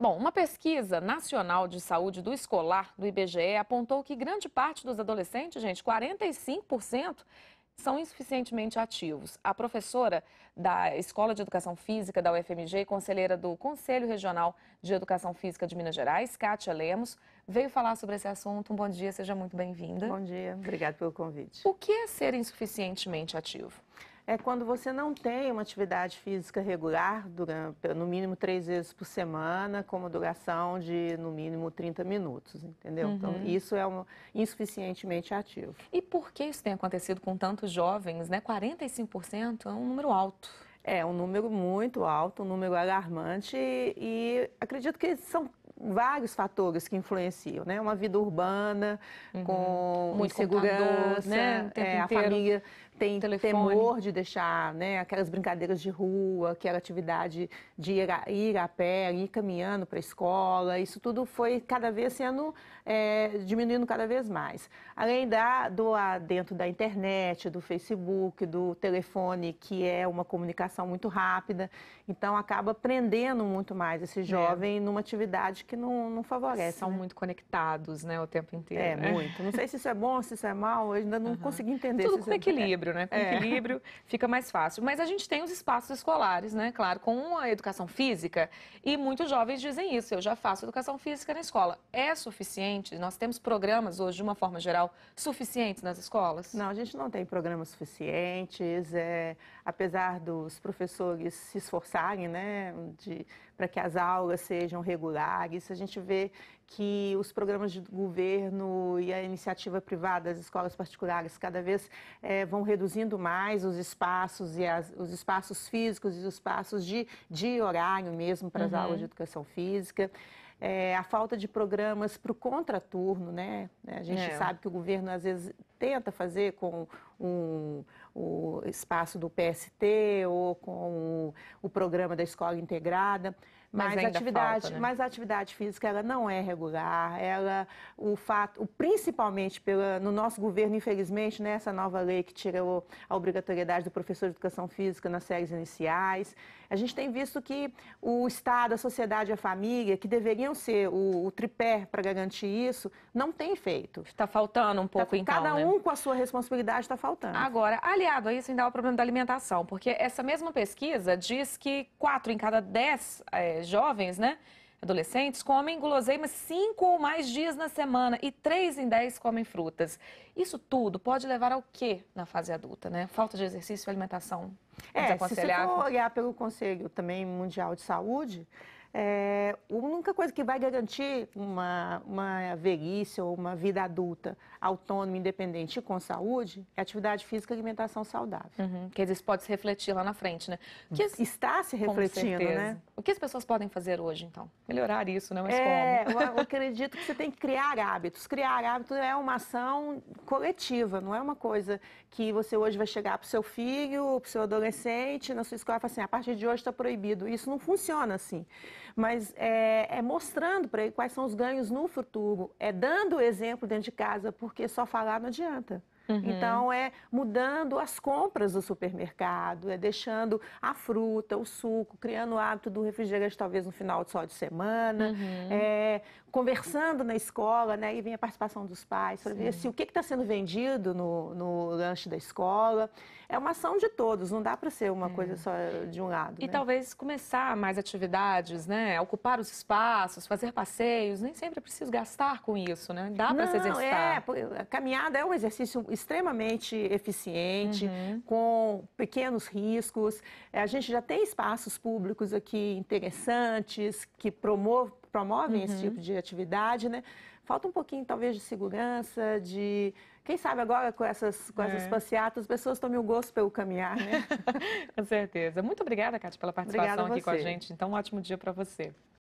Bom, uma pesquisa nacional de saúde do escolar do IBGE apontou que grande parte dos adolescentes, gente, 45%, são insuficientemente ativos. A professora da Escola de Educação Física da UFMG e conselheira do Conselho Regional de Educação Física de Minas Gerais, Kátia Lemos, veio falar sobre esse assunto. Um bom dia, seja muito bem-vinda. Bom dia, obrigado pelo convite. O que é ser insuficientemente ativo? é quando você não tem uma atividade física regular, durante, no mínimo três vezes por semana, com uma duração de no mínimo 30 minutos, entendeu? Então, uhum. Então, isso é um, insuficientemente ativo. E por que isso tem acontecido com tantos jovens, né? 45% é um número alto. É um número muito alto, um número alarmante e, acredito que são vários fatores que influenciam, né? Uma vida urbana, uhum. com Muito insegurança, né? É, a família tem Telefone. temor de deixar né, aquelas brincadeiras de rua, aquela atividade de ir a, ir a pé, ir caminhando para a escola. Isso tudo foi cada vez sendo é, diminuindo cada vez mais. Além da, do dentro da internet, do Facebook, do telefone, que é uma comunicação muito rápida. Então acaba prendendo muito mais esse é. jovem é. numa atividade que não, não favorece. São né? muito conectados né, o tempo inteiro. É, né? muito. Não sei se isso é bom, se isso é mal, eu ainda não uhum. consegui entender. Tudo com é- é. equilíbrio. É equilíbrio, né? Com é. equilíbrio fica mais fácil. Mas a gente tem os espaços escolares, né? Claro, com a educação física. E muitos jovens dizem isso. Eu já faço educação física na escola. É suficiente? Nós temos programas hoje, de uma forma geral, suficientes nas escolas? Não, a gente não tem programas suficientes. É, apesar dos professores se esforçarem, né? Para que as aulas sejam regulares, a gente vê que os programas de governo e a iniciativa privada, as escolas particulares, cada vez é, vão reduzindo reduzindo mais os espaços e as, os espaços físicos e os espaços de, de horário mesmo para as uhum. aulas de educação física. É, a falta de programas para o contraturno, né? A gente é. sabe que o governo às vezes tenta fazer com um, o espaço do PST ou com o, o programa da escola integrada, mas, mas, a atividade, falta, né? mas a atividade física ela não é regular, ela o fato, o, principalmente pela, no nosso governo, infelizmente, né, nova lei que tirou a obrigatoriedade do professor de educação física nas séries iniciais, a gente tem visto que o Estado, a sociedade, a família, que deveriam ser o, o tripé para garantir isso, não tem feito. Está faltando um tá pouco, tá, então, Cada né? um com a sua responsabilidade está faltando. Agora, aliado a isso ainda há o problema da alimentação, porque essa mesma pesquisa diz que quatro em cada dez é, eh, jovens, né? Adolescentes comem guloseimas cinco ou mais dias na semana e três em dez comem frutas. Isso tudo pode levar ao quê na fase adulta, né? Falta de exercício e alimentação. É, se você for olhar pelo Conselho também Mundial de Saúde, é, a única coisa que vai garantir uma, uma velhice ou uma vida adulta autônoma, independente e com saúde é atividade física e alimentação saudável. Uhum, que isso pode se refletir lá na frente, né? Que as... Está se refletindo, né? O que as pessoas podem fazer hoje, então? Melhorar isso, né? Mas é, como? eu acredito que você tem que criar hábitos. Criar hábitos é uma ação coletiva, não é uma coisa que você hoje vai chegar para o seu filho, para o seu adolescente, na sua escola e falar assim, a partir de hoje está proibido. Isso não funciona assim mas é, é mostrando para ele quais são os ganhos no futuro, é dando o exemplo dentro de casa, porque só falar não adianta. Uhum. Então, é mudando as compras do supermercado, é deixando a fruta, o suco, criando o hábito do refrigerante, talvez no final só de semana, uhum. é, conversando na escola, né? E vem a participação dos pais, para ver assim, o que está sendo vendido no, no lanche da escola. É uma ação de todos, não dá para ser uma é. coisa só de um lado. E né? talvez começar mais atividades, né? Ocupar os espaços, fazer passeios, nem sempre é preciso gastar com isso, né? Dá para se é, exercitar. É, a caminhada é um exercício extremamente eficiente, uhum. com pequenos riscos. É, a gente já tem espaços públicos aqui interessantes, que promovem uhum. esse tipo de atividade, né? Falta um pouquinho, talvez, de segurança, de quem sabe agora com essas, com é. essas passeatas, as pessoas tomem o gosto pelo caminhar, né? com certeza. Muito obrigada, Cátia, pela participação aqui com a gente. Então, um ótimo dia para você.